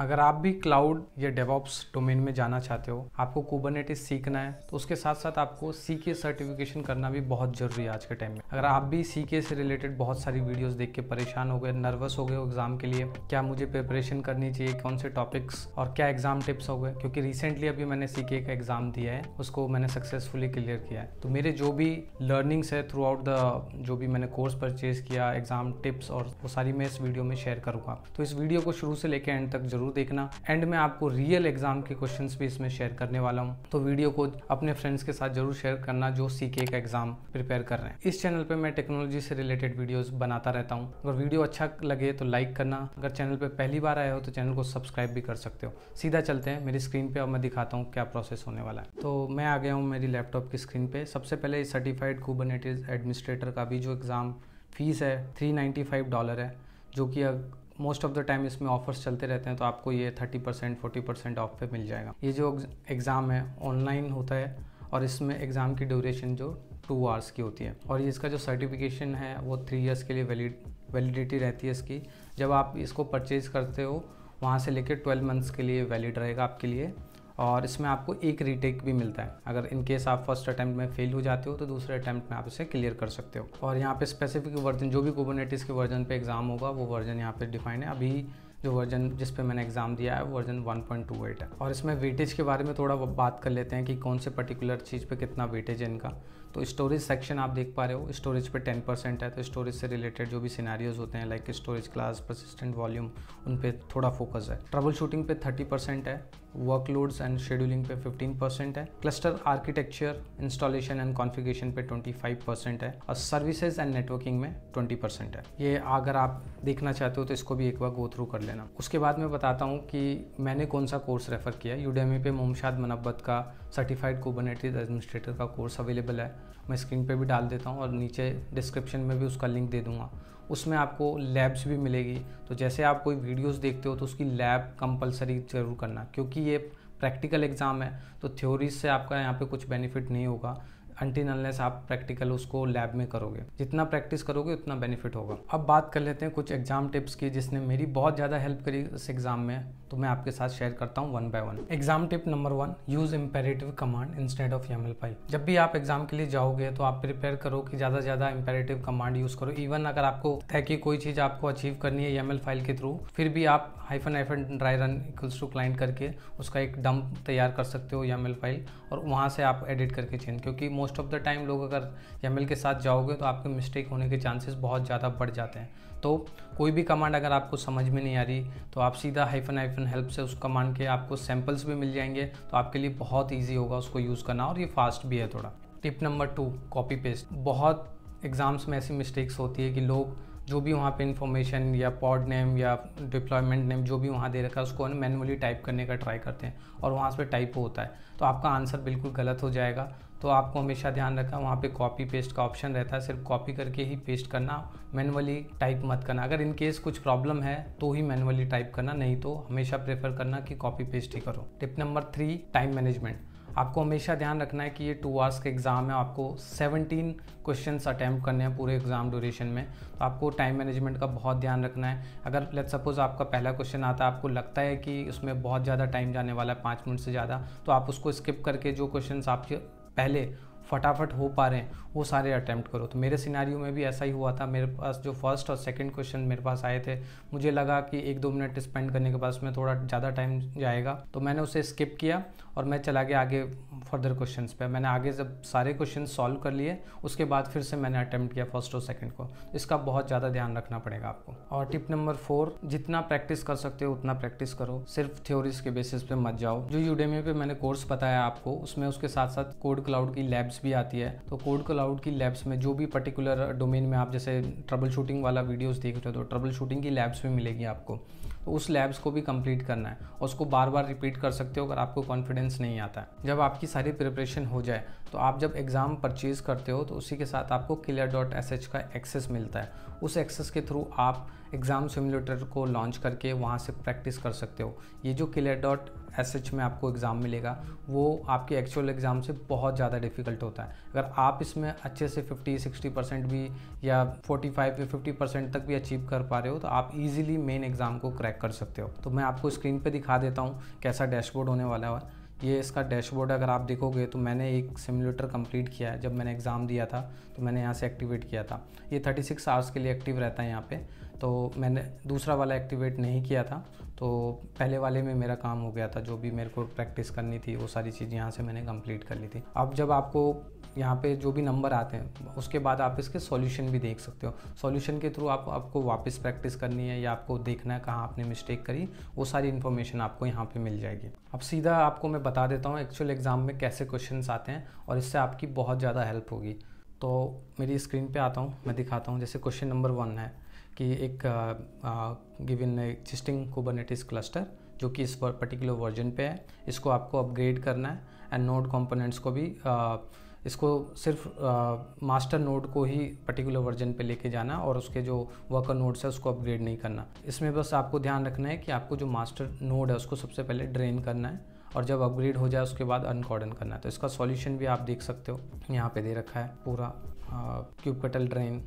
अगर आप भी क्लाउड या डेवॉप्स डोमेन में जाना चाहते हो आपको कुबरनेटिस सीखना है तो उसके साथ साथ आपको सी के सर्टिफिकेशन करना भी बहुत ज़रूरी है आज के टाइम में अगर आप भी सी के से रिलेटेड बहुत सारी वीडियोस देख के परेशान हो गए नर्वस हो गए हो एग्ज़ाम के लिए क्या मुझे प्रिपरेशन करनी चाहिए कौन से टॉपिक्स और क्या एग्ज़ाम टिप्स हो गए क्योंकि रिसेंटली अभी मैंने सी का एग्ज़ाम दिया है उसको मैंने सक्सेसफुली क्लियर किया है तो मेरे जो भी लर्निंग्स है थ्रू आउट द जो भी मैंने कोर्स परचेज किया एग्ज़ाम टिप्स और वो सारी मैं इस वीडियो में शेयर करूंगा तो इस वीडियो को शुरू से लेकर एंड तक जरूर जरूर देखना एंड में आपको रियल एग्जाम के क्वेश्चन भी इसमें शेयर करने वाला हूँ तो वीडियो को अपने फ्रेंड्स के साथ जरूर शेयर करना जो सी का एग्जाम प्रिपेयर कर रहे हैं इस चैनल पर मैं टेक्नोलॉजी से रिलेटेड वीडियोज बनाता रहता हूँ अगर वीडियो अच्छा लगे तो लाइक करना अगर चैनल पर पहली बार आए हो तो चैनल को सब्सक्राइब भी कर सकते हो सीधा चलते हैं मेरी स्क्रीन पर अब मैं दिखाता हूँ क्या प्रोसेस होने वाला है तो मैं आ गया हूँ मेरी लैपटॉप की स्क्रीन पे सबसे पहले सर्टिफाइड कुबरनेटिस एडमिनिस्ट्रेटर का भी जो एग्ज़ाम फीस है थ्री फाइव डॉलर है जो कि मोस्ट ऑफ द टाइम इसमें ऑफर्स चलते रहते हैं तो आपको ये thirty percent forty percent off पे मिल जाएगा ये जो एग्ज़ाम है ऑनलाइन होता है और इसमें एग्ज़ाम की ड्यूरेशन जो टू आवर्स की होती है और इसका जो सर्टिफिकेशन है वो थ्री इयर्स के लिए वैलिड वैलिडिटी रहती है इसकी जब आप इसको परचेज़ करते हो वहाँ से लेकर ट्वेल्व मंथ्स के लिए वैलिड रहेगा आपके लिए और इसमें आपको एक रीटेक भी मिलता है अगर इन केस आप फर्स्ट अटैम्प्ट में फेल हो जाते हो तो दूसरे अटैम्प्ट में आप इसे क्लियर कर सकते हो और यहाँ पे स्पेसिफिक वर्जन जो भी कोबोनेटिस के वर्जन पे एग्ज़ाम होगा वो वर्जन यहाँ पे डिफाइन है अभी जो वर्जन जिस पे मैंने एग्ज़ाम दिया है वर्जन 1.28 है और इसमें वेटेज के बारे में थोड़ा बात कर लेते हैं कि कौन से पर्टिकुलर चीज़ पे कितना वेटेज है इनका तो स्टोरेज सेक्शन आप देख पा रहे हो स्टोरेज पे 10 परसेंट है तो स्टोरेज से रिलेटेड जो भी सिनारियोज होते हैं like storage class persistent volume उन पर थोड़ा फोकस है ट्रबल शूटिंग पे 30 परसेंट है वर्कलोड्स एंड शेड्यूलिंग पे 15 परसेंट है cluster architecture installation and configuration पे 25 परसेंट है और सर्विसेज एंड नेटवर्किंग में 20 परसेंट है ये अगर आप देखना चाहते हो तो इसको भी एक बार गो थ्रू कर लेना उसके बाद मैं बताता हूँ कि मैंने कौन सा कोर्स रेफ़र किया यूडेमी पे मोमशाद मनब्बत का सर्टिफाइड कोबनेटिव एडमिनिस्ट्रेटर का कोर्स अवेलेबल है मैं स्क्रीन पे भी डाल देता हूँ और नीचे डिस्क्रिप्शन में भी उसका लिंक दे दूँगा उसमें आपको लैब्स भी मिलेगी तो जैसे आप कोई वीडियोस देखते हो तो उसकी लैब कंपलसरी ज़रूर करना क्योंकि ये प्रैक्टिकल एग्ज़ाम है तो थ्योरीज से आपका यहाँ पे कुछ बेनिफिट नहीं होगा अनटिन अनलेस आप प्रैक्टिकल उसको लैब में करोगे जितना प्रैक्टिस करोगे उतना बेनिफिट होगा अब बात कर लेते हैं कुछ एग्जाम टिप्स की जिसने मेरी बहुत ज़्यादा हेल्प करी इस एग्जाम में तो मैं आपके साथ शेयर करता हूँ one by one exam tip number one use imperative command instead of M L जब भी आप एग्जाम के लिए जाओगे तो आप प्रिपेयर करो कि ज़्यादा से ज़्यादा इम्पेरेटिव कमांड यूज करो इवन अगर आपको है कि कोई चीज़ आपको अचीव करनी है एम फाइल के थ्रू फिर भी आप hyphen hyphen dry run equals to client करके उसका एक डंप तैयार कर सकते हो एम फाइल और वहाँ से आप एडिट करके चेंज क्योंकि मोस्ट ऑफ द टाइम लोग अगर एम के साथ जाओगे तो आपके मिस्टेक होने के चांसेस बहुत ज़्यादा बढ़ जाते हैं तो कोई भी कमांड अगर आपको समझ में नहीं आ रही तो आप सीधा हाइफन हाइफन हेल्प से उस कमांड के आपको सैम्पल्स भी मिल जाएंगे तो आपके लिए बहुत ईजी होगा उसको यूज़ करना और ये फास्ट भी है थोड़ा tip number two copy paste बहुत एग्ज़ाम्स में ऐसी मिस्टेक्स होती है कि लोग जो भी वहाँ पे इन्फॉर्मेशन या पॉड नेम या डिप्लॉयमेंट नेम जो भी वहाँ दे रखा है उसको मैनुअली टाइप करने का ट्राई करते हैं और वहाँ पे टाइप होता है तो आपका आंसर बिल्कुल गलत हो जाएगा तो आपको हमेशा ध्यान रखना वहाँ पे कॉपी पेस्ट का ऑप्शन रहता है सिर्फ कॉपी करके ही पेस्ट करना मैनुअली टाइप मत करना अगर इन केस कुछ प्रॉब्लम है तो ही मैनुअली टाइप करना नहीं तो हमेशा प्रेफर करना कि कॉपी पेस्ट ही करो tip number three time management आपको हमेशा ध्यान रखना है कि ये टू आवर्स का एग्ज़ाम है आपको 17 क्वेश्चंस अटैम्प्ट करने हैं पूरे एग्ज़ाम ड्यूरेशन में तो आपको टाइम मैनेजमेंट का बहुत ध्यान रखना है अगर लेट सपोज़ आपका पहला क्वेश्चन आता है आपको लगता है कि उसमें बहुत ज़्यादा टाइम जाने वाला है पाँच मिनट से ज़्यादा तो आप उसको स्किप करके जो क्वेश्चन आपके पहले फटाफट हो पा रहे हैं वो सारे अटैम्प्ट करो तो मेरे सिनारियों में भी ऐसा ही हुआ था मेरे पास जो फर्स्ट और सेकंड क्वेश्चन मेरे पास आए थे मुझे लगा कि एक दो मिनट स्पेंड करने के बाद उसमें थोड़ा ज़्यादा टाइम जाएगा तो मैंने उसे स्किप किया और मैं चला गया आगे फर्दर क्वेश्चंस पे मैंने आगे जब सारे क्वेश्चन सॉल्व कर लिए उसके बाद फिर से मैंने अटैम्प्ट किया फर्स्ट और सेकंड को इसका बहुत ज़्यादा ध्यान रखना पड़ेगा आपको और टिप नंबर फोर जितना प्रैक्टिस कर सकते हो उतना प्रैक्टिस करो सिर्फ थ्योरीज के बेसिस पे मत जाओ जो यूडेमी पे मैंने कोर्स बताया आपको उसमें उसके साथ साथ कोड क्लाउड की लैब्स भी आती है तो कोड क्लाउड की लैब्स में जो भी पर्टिकुलर डोमेन में आप जैसे ट्रबल शूटिंग वाला वीडियोज़ देख रहे हो तो ट्रबल शूटिंग की लैब्स भी मिलेगी आपको तो उस लैब्स को भी कंप्लीट करना है और उसको बार बार रिपीट कर सकते हो अगर आपको कॉन्फिडेंस कॉन्फिडेंस नहीं आता है जब आपकी सारी प्रिपरेशन हो जाए तो आप जब एग्ज़ाम परचेज़ करते हो तो उसी के साथ आपको क्लियर डॉट एस एच का एक्सेस मिलता है उस एक्सेस के थ्रू आप एग्ज़ाम सिमुलेटर को लॉन्च करके वहाँ से प्रैक्टिस कर सकते हो ये जो क्लियर डॉट एस एच में आपको एग्ज़ाम मिलेगा वो आपके एक्चुअल एग्ज़ाम से बहुत ज़्यादा डिफ़िकल्ट होता है अगर आप इसमें अच्छे से 50 60 परसेंट भी या 45 या 50 परसेंट तक भी अचीव कर पा रहे हो तो आप इजीली मेन एग्ज़ाम को क्रैक कर सकते हो तो मैं आपको स्क्रीन पे दिखा देता हूँ कैसा डैशबोर्ड होने वाला है ये इसका डैशबोर्ड अगर आप देखोगे तो मैंने एक सिमुलेटर कंप्लीट किया है जब मैंने एग्ज़ाम दिया था तो मैंने यहाँ से एक्टिवेट किया था ये 36 आवर्स के लिए एक्टिव रहता है यहाँ पे तो मैंने दूसरा वाला एक्टिवेट नहीं किया था तो पहले वाले में मेरा काम हो गया था जो भी मेरे को प्रैक्टिस करनी थी वो सारी चीज़ यहाँ से मैंने कंप्लीट कर ली थी अब जब आपको यहाँ पे जो भी नंबर आते हैं उसके बाद आप इसके सॉल्यूशन भी देख सकते हो सॉल्यूशन के थ्रू आप आपको वापस प्रैक्टिस करनी है या आपको देखना है कहाँ आपने मिस्टेक करी वो सारी इन्फॉर्मेशन आपको यहाँ पे मिल जाएगी अब सीधा आपको मैं बता देता हूँ एक्चुअल एग्ज़ाम में कैसे क्वेश्चन आते हैं और इससे आपकी बहुत ज़्यादा हेल्प होगी तो मेरी स्क्रीन पे आता हूँ मैं दिखाता हूँ जैसे क्वेश्चन नंबर वन है कि एक इन एक्जिस्टिंग कुबरनेटिस क्लस्टर जो कि इस पर्टिकुलर वर्जन पे है इसको आपको अपग्रेड करना है एंड नोड कंपोनेंट्स को भी uh, इसको सिर्फ मास्टर नोड को ही पर्टिकुलर वर्जन पे लेके जाना और उसके जो वर्कर नोड्स है उसको अपग्रेड नहीं करना इसमें बस आपको ध्यान रखना है कि आपको जो मास्टर नोड है उसको सबसे पहले ड्रेन करना है और जब अपग्रेड हो जाए उसके बाद अनकॉर्डन करना है तो इसका सॉल्यूशन भी आप देख सकते हो यहाँ पे दे रखा है पूरा kubectl drain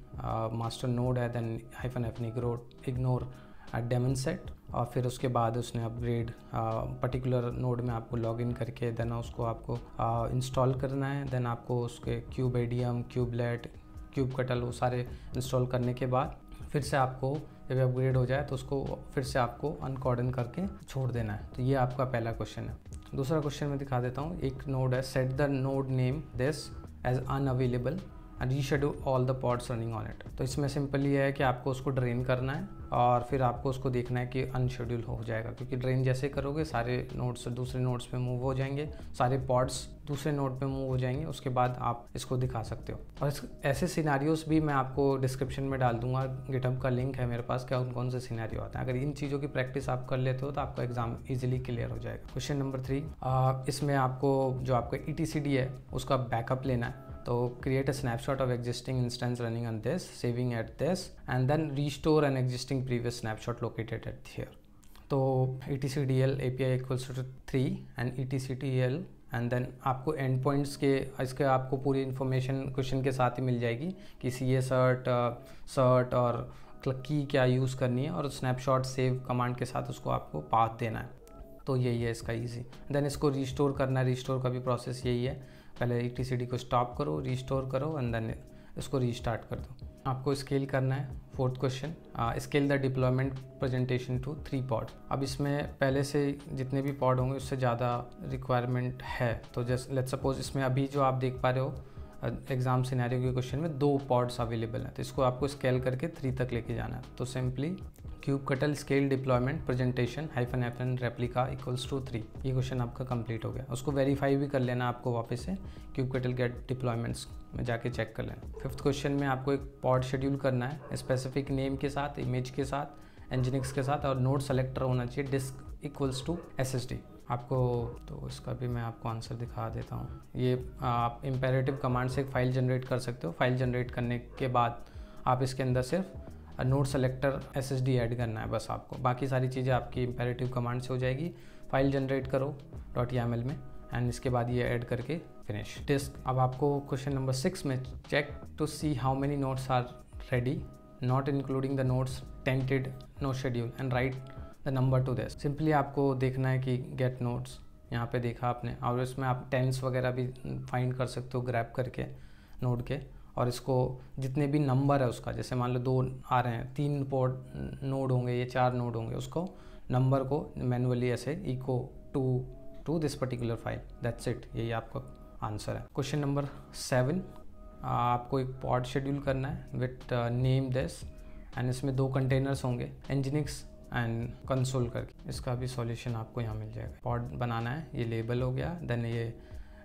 master node है देन हाइफन एफ निग्रोड इग्नोर एट डेमन सेट और फिर उसके बाद उसने अपग्रेड पर्टिकुलर नोड में आपको लॉग इन करके देन उसको आपको इंस्टॉल करना है देन आपको उसके क्यूब एडियम क्यूबलेट क्यूब कटल वो सारे इंस्टॉल करने के बाद फिर से आपको जब अपग्रेड हो जाए तो उसको फिर से आपको अनकॉर्डन करके छोड़ देना है तो ये आपका पहला क्वेश्चन है दूसरा क्वेश्चन मैं दिखा देता हूँ एक नोड है set the node name this as unavailable reschedule all the pods running on it तो इसमें सिंपल ये है कि आपको उसको ड्रेन करना है और फिर आपको उसको देखना है कि अनशेड्यूल हो जाएगा क्योंकि ड्रेन जैसे करोगे सारे नोट्स दूसरे नोट्स पे मूव हो जाएंगे सारे पॉट्स दूसरे नोट पे मूव हो जाएंगे उसके बाद आप इसको दिखा सकते हो और ऐसे सिनारियोस भी मैं आपको डिस्क्रिप्शन में डाल दूंगा गिटअप का लिंक है मेरे पास क्या कौन कौन से सिनारियो आते हैं अगर इन चीज़ों की प्रैक्टिस आप कर लेते हो तो आपका एग्जाम ईजिली क्लियर हो जाएगा क्वेश्चन नंबर थ्री इसमें आपको जो आपका ई e है उसका बैकअप लेना है So create a snapshot of existing instance running on this, saving at this, and then restore an existing previous snapshot located at here. So etcdl API equals to three and etcdl and then आपको endpoints के इसके आपको पूरी information question के साथ ही मिल जाएगी कि सी ए shirt shirt और की क्या यूज़ करनी है और स्नैपशॉट सेव कमांड के साथ उसको आपको पाथ देना है तो यही है इसका इजी देन इसको रिस्टोर करना है रिस्टोर का भी प्रोसेस यही है पहले इलेक्ट्रिसिटी को स्टॉप करो रिस्टोर करो एंड देन इसको रिस्टार्ट कर दो आपको स्केल करना है fourth question scale the deployment presentation to three pod अब इसमें पहले से जितने भी पॉड होंगे उससे ज़्यादा रिक्वायरमेंट है तो जस्ट लेट सपोज इसमें अभी जो आप देख पा रहे हो एग्ज़ाम सिनेरियो के क्वेश्चन में दो पॉड्स अवेलेबल हैं तो इसको आपको स्केल करके थ्री तक लेके जाना है तो simply kubectl scale deployment presentation hyphen hyphen replica equals to three ये क्वेश्चन आपका कंप्लीट हो गया उसको वेरीफाई भी कर लेना आपको वापस से क्यूब कटल के डिप्लॉयमेंट्स में जाके चेक कर लेना फिफ्थ क्वेश्चन में आपको एक पॉड शेड्यूल करना है स्पेसिफिक नेम के साथ इमेज के साथ एंजिनिक्स के साथ और नोट सेलेक्टर होना चाहिए डिस्क इक्वल्स टू एस आपको तो उसका भी मैं आपको आंसर दिखा देता हूँ ये आप इम्पेरेटिव कमांड से एक फाइल जनरेट कर सकते हो फाइल जनरेट करने के बाद आप इसके अंदर सिर्फ node selector S S add करना है बस आपको बाकी सारी चीज़ें आपकी इंपेरेटिव कमांड से हो जाएगी फाइल जनरेट करो डॉट में एंड इसके बाद ये ऐड करके फिनिश डिस्क अब आपको क्वेश्चन नंबर सिक्स में check to see how many nodes are ready not including the nodes tainted no schedule and write the number to this simply आपको देखना है कि गेट नोट्स यहाँ पे देखा आपने और इसमें आप टेंस वगैरह भी फाइंड कर सकते हो ग्रैप करके नोट के और इसको जितने भी नंबर है उसका जैसे मान लो दो आ रहे हैं तीन पोर्ट नोड होंगे ये चार नोड होंगे उसको नंबर को मैनुअली ऐसे echo two to this particular file that's it यही आपका आंसर है क्वेश्चन नंबर सेवन आपको एक पॉड शेड्यूल करना है विथ नेम दिस एंड इसमें दो कंटेनर्स होंगे इंजिनिक्स एंड कंसोल करके इसका भी सॉल्यूशन आपको यहाँ मिल जाएगा पॉड बनाना है ये लेबल हो गया देन ये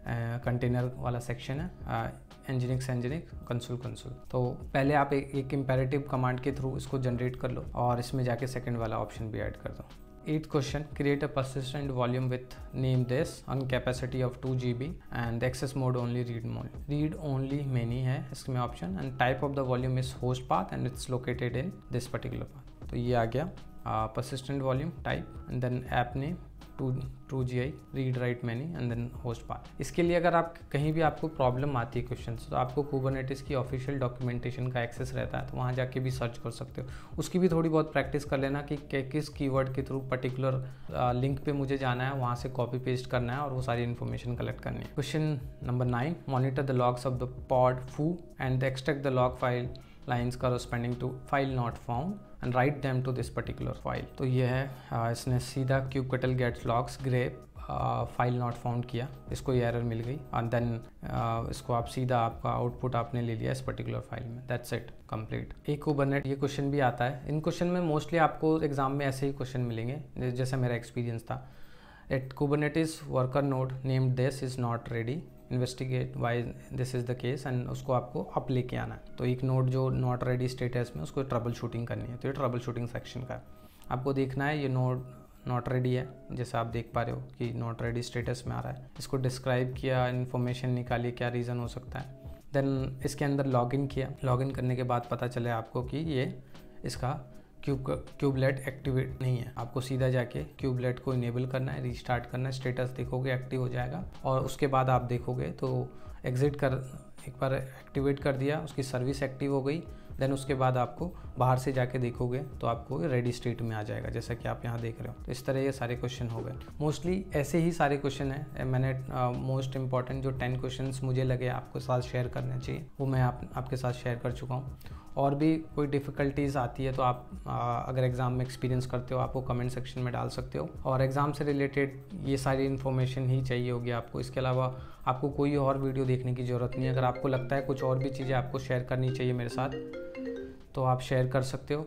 कंटेनर वाला सेक्शन है एंजिनिक एंजिनिक कंसूल कंसूल तो पहले आप एक इम्पेरेटिव कमांड के थ्रू इसको जनरेट कर लो और इसमें जाके सेकेंड वाला ऑप्शन भी ऐड कर दो eight question create a persistent volume with name this on capacity of two G B and access mode only read mode read only many है इसमें option and type of the volume is host path and it's located in this particular path तो ये आ गया uh, persistent volume type and then app name to two G I read write many and then host path इसके लिए अगर आप कहीं भी आपको प्रॉब्लम आती है क्वेश्चन तो आपको कूबरनेटिस की ऑफिशियल डॉक्यूमेंटेशन का एक्सेस रहता है तो वहाँ जाके भी सर्च कर सकते हो उसकी भी थोड़ी बहुत प्रैक्टिस कर लेना कि किस कीवर्ड के थ्रू पर्टिकुलर लिंक पे मुझे जाना है वहाँ से कॉपी पेस्ट करना है और वो सारी इन्फॉर्मेशन कलेक्ट करनी है question number nine monitor the logs of the pod foo and extract the log file lines corresponding to file not found and write them to this particular file तो ये है आ, इसने सीधा kubectl get logs grep file not found किया इसको ये error मिल गई and then uh, इसको आप सीधा आपका आउटपुट आपने ले लिया इस पर्टिकुलर फाइल में दैट्स इट कंप्लीट एक कुबरनेट ये क्वेश्चन भी आता है इन क्वेश्चन में मोस्टली आपको एग्जाम में ऐसे ही क्वेश्चन मिलेंगे जैसे मेरा एक्सपीरियंस था eight Kubernetes is worker node named this is not ready investigate why this is the case and उसको आपको अप लेके आना है तो एक नोट जो नॉट रेडी स्टेटस में उसको ट्रबल शूटिंग करनी है तो ये ट्रबल शूटिंग सेक्शन का आपको देखना है ये नोट नॉट रेडी है जैसे आप देख पा रहे हो कि नॉट रेडी स्टेटस में आ रहा है इसको डिस्क्राइब किया इन्फॉर्मेशन निकाली क्या रीज़न हो सकता है देन इसके अंदर इन किया लॉगिन करने के बाद पता चले आपको कि ये इसका क्यूब क्यूबलेट एक्टिवेट नहीं है आपको सीधा जाके क्यूबलेट को इनेबल करना है रिस्टार्ट करना है स्टेटस देखोगे एक्टिव हो जाएगा और उसके बाद आप देखोगे तो एग्जिट कर एक बार एक्टिवेट कर दिया उसकी सर्विस एक्टिव हो गई देन उसके बाद आपको बाहर से जाके देखोगे तो आपको रेडी स्टेट में आ जाएगा जैसा कि आप यहाँ देख रहे हो तो इस तरह ये सारे क्वेश्चन हो गए मोस्टली ऐसे ही सारे क्वेश्चन हैं मैंने मोस्ट इंपॉर्टेंट जो टेन क्वेश्चन मुझे लगे आपके साथ शेयर करने चाहिए वो मैं आप, आपके साथ शेयर कर चुका हूँ और भी कोई डिफ़िकल्टीज़ आती है तो आप आ, अगर एग्ज़ाम में एक्सपीरियंस करते हो आपको कमेंट सेक्शन में डाल सकते हो और एग्ज़ाम से रिलेटेड ये सारी इन्फॉर्मेशन ही चाहिए होगी आपको इसके अलावा आपको कोई और वीडियो देखने की ज़रूरत नहीं है अगर आपको लगता है कुछ और भी चीज़ें आपको शेयर करनी चाहिए मेरे साथ तो आप शेयर कर सकते हो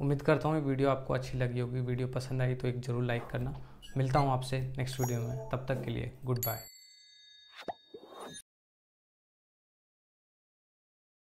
उम्मीद करता हूँ ये वीडियो आपको अच्छी लगी होगी वीडियो पसंद आई तो एक ज़रूर लाइक करना मिलता हूँ आपसे नेक्स्ट वीडियो में तब तक के लिए गुड बाय